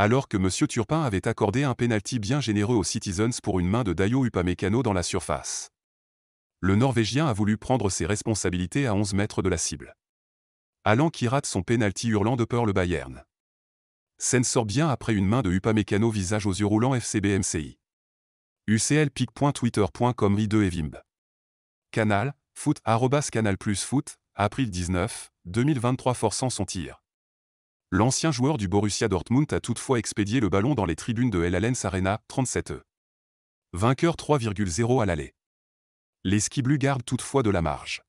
alors que M. Turpin avait accordé un pénalty bien généreux aux Citizens pour une main de Dayo Upamecano dans la surface. Le Norvégien a voulu prendre ses responsabilités à 11 mètres de la cible. Allant qui rate son pénalty hurlant de peur le Bayern. Sen sort bien après une main de Upamecano visage aux yeux roulants FCBMCI. UCLpic.twitter.com i2 evimb. Canal, foot, canal plus foot, april 19, 2023 forçant son tir. L'ancien joueur du Borussia Dortmund a toutefois expédié le ballon dans les tribunes de El Arena, 37e. Vainqueur 3,0 à l'aller. Les skis gardent toutefois de la marge.